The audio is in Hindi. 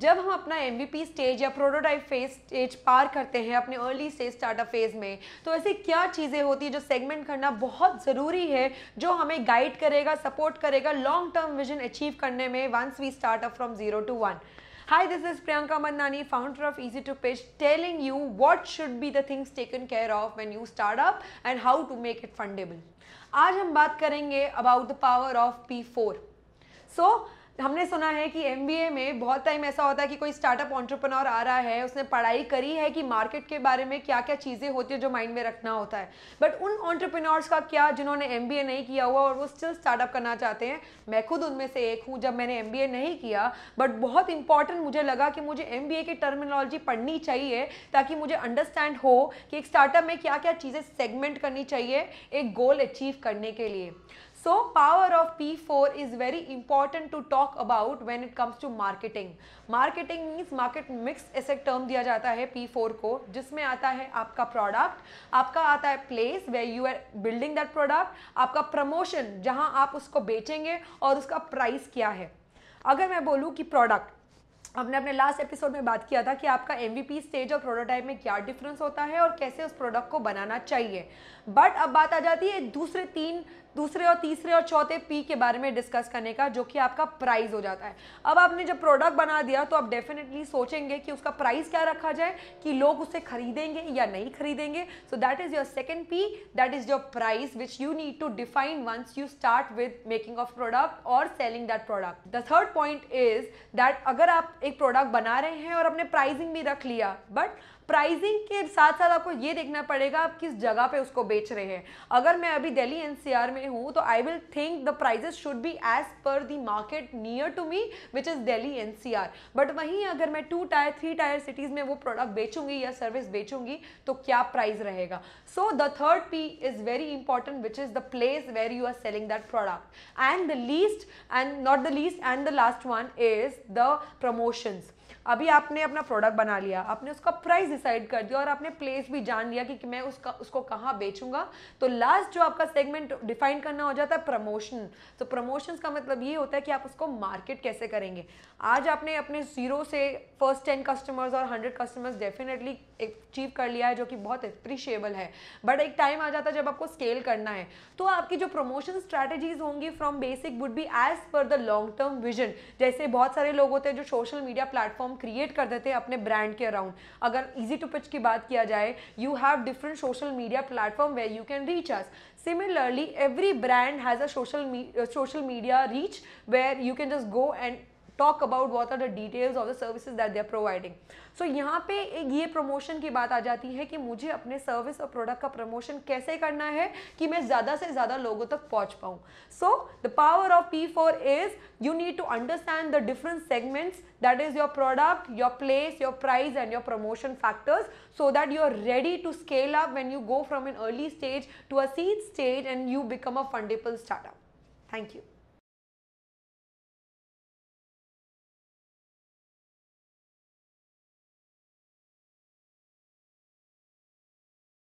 जब हम अपना एम स्टेज या प्रोटोटाइप फेज स्टेज पार करते हैं अपने अर्ली स्टेज स्टार्टअप फेज में तो ऐसी क्या चीज़ें होती है जो सेगमेंट करना बहुत ज़रूरी है जो हमें गाइड करेगा सपोर्ट करेगा लॉन्ग टर्म विजन अचीव करने में once we startup from zero to one Hi, this is Priyanka Mandani, founder of Easy to Pitch, telling you what should be the things taken care of when you start up and how to make it fundable. Aaj hum baat karenge about the power of P4. So, हमने सुना है कि एम में बहुत टाइम ऐसा होता है कि कोई स्टार्टअप ऑन्टरप्रनोर आ रहा है उसने पढ़ाई करी है कि मार्केट के बारे में क्या क्या चीज़ें होती है जो माइंड में रखना होता है बट उन ऑन्टरप्रनोर्स का क्या जिन्होंने एम नहीं किया हुआ और वो स्टिल स्टार्टअप करना चाहते हैं मैं खुद उनमें से एक हूँ जब मैंने एम नहीं किया बट बहुत इंपॉर्टेंट मुझे लगा कि मुझे एम की टर्मिनोलॉजी पढ़नी चाहिए ताकि मुझे अंडरस्टैंड हो कि एक स्टार्टअप में क्या क्या चीज़ें सेगमेंट करनी चाहिए एक गोल अचीव करने के लिए So power of P4 is very important to talk about when it comes to marketing. Marketing means market mix ऐसे term दिया जाता है P4 को जिसमें आता है आपका product, आपका आता है place where you are building that product, आपका promotion जहाँ आप उसको बेचेंगे और उसका price क्या है अगर मैं बोलूँ कि product हमने अपने लास्ट एपिसोड में बात किया था कि आपका एम स्टेज और प्रोटोटाइप में क्या डिफरेंस होता है और कैसे उस प्रोडक्ट को बनाना चाहिए बट अब बात आ जाती है दूसरे तीन दूसरे और तीसरे और चौथे पी के बारे में डिस्कस करने का जो कि आपका प्राइस हो जाता है अब आपने जब प्रोडक्ट बना दिया तो आप डेफिनेटली सोचेंगे कि उसका प्राइस क्या रखा जाए कि लोग उसे खरीदेंगे या नहीं खरीदेंगे so that is your second P that is your price which you need to define once you start with making of product और selling that product the third point is that अगर आप एक प्रोडक्ट बना रहे हैं और अपने प्राइजिंग भी रख लिया बट प्राइजिंग के साथ साथ आपको ये देखना पड़ेगा आप किस जगह पे उसको बेच रहे हैं अगर मैं अभी दिल्ली एनसीआर में में हूँ तो I will think the prices should be as per the market near to me which is Delhi NCR but वहीं अगर मैं two tier three tier cities में वो प्रोडक्ट बेचूंगी या सर्विस बेचूंगी तो क्या प्राइस रहेगा so the third P is very important which is the place where you are selling that product and the least and not the least and the last one is the promotions अभी आपने अपना प्रोडक्ट बना लिया आपने उसका प्राइस डिसाइड कर दिया और आपने प्लेस भी जान लिया कि, कि मैं उसका उसको कहाँ बेचूंगा तो लास्ट जो आपका सेगमेंट डिफाइन डिफाइन करना हो जाता है प्रमोशन तो प्रमोशंस का मतलब ये होता है कि आप उसको मार्केट कैसे करेंगे आज आपने अपने ज़ीरो से फर्स्ट टेन कस्टमर्स और हंड्रेड कस्टमर्स डेफिनेटली अचीव कर लिया है जो कि बहुत अप्रिशिएबल है बट एक टाइम आ जाता है जब आपको स्केल करना है तो आपकी जो प्रमोशन स्ट्रैटेजीज होंगी from basic would be as per the long term vision जैसे बहुत सारे लोग होते हैं जो सोशल मीडिया प्लेटफॉर्म क्रिएट कर देते हैं अपने ब्रांड के अराउंड अगर इजी टू पिच की बात किया जाए you have different social media platform way you can reach us similarly every brand has a social social media reach where you can just go and talk about what are the details of the services that they are providing so यहाँ पे एक ये प्रमोशन की बात आ जाती है कि मुझे अपने सर्विस और प्रोडक्ट का प्रमोशन कैसे करना है कि मैं ज़्यादा से ज़्यादा लोगों तक पहुँच पाऊँ so the power of P four is you need to understand the different segments that is your product your place your price and your promotion factors so that you are ready to scale up when you go from an early stage to a seed stage and you become a fundable startup thank you